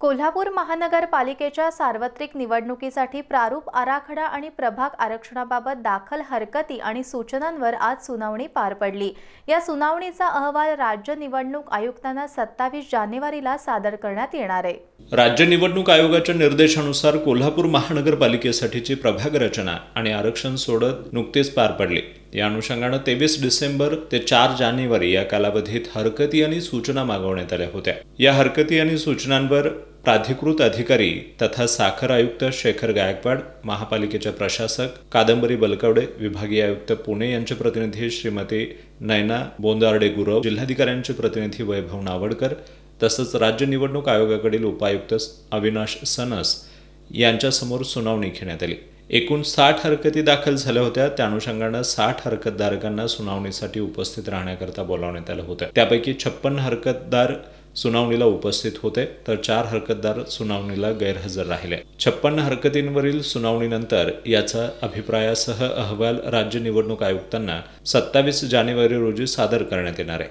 कोल्हापूर महानगरपालिकेच्या सार्वत्रिक निवडणुकीसाठी प्रारूप आराखडा आणि प्रभाग आरक्षणाबाबत दाखल हरकती आणि सूचनांवर आज सुनावणी पार पडली या सुनावणीचा अहवाल राज्य निवडणूक आयुक्तांना सत्तावीस जानेवारीला सादर करण्यात येणार आहे राज्य निवडणूक आयोगाच्या निर्देशानुसार कोल्हापूर महानगरपालिकेसाठीची प्रभाग रचना आणि आरक्षण सोडत नुकतेच पार पडले या अनुषंगानं तेवीस डिसेंबर ते चार जानेवारी या कालावधीत हरकती आणि सूचना मागवण्यात आल्या होत्या या हरकती आणि सूचनांवर प्राधिकृत अधिकारी तथा साखर आयुक्त शेखर गायकवाड महापालिकेचे प्रशासक कादंबरी बलकवडे विभागीय आयुक्त पुणे यांचे प्रतिनिधी श्रीमती नैना बोंदार्डे गुरव जिल्हाधिकाऱ्यांचे प्रतिनिधी वैभव नावडकर तसंच राज्य निवडणूक आयोगाकडील उपायुक्त अविनाश सनस यांच्यासमोर सुनावणी घेण्यात आली एकूण साठ हरकती दाखल झाल्या होत्या त्या अनुषंगानं साठ हरकतधारकांना सुनावणीसाठी उपस्थित राहण्याकरता बोलावण्यात आलं होतं त्यापैकी छप्पन हरकतदार सुनावणीला उपस्थित होते तर चार हरकतदार सुनावणीला गैरहजर राहिले छप्पन्न हरकतींवरील सुनावणीनंतर याचा अभिप्रायासह अहवाल राज्य निवडणूक आयुक्तांना सत्तावीस जानेवारी रोजी सादर करण्यात येणार आहे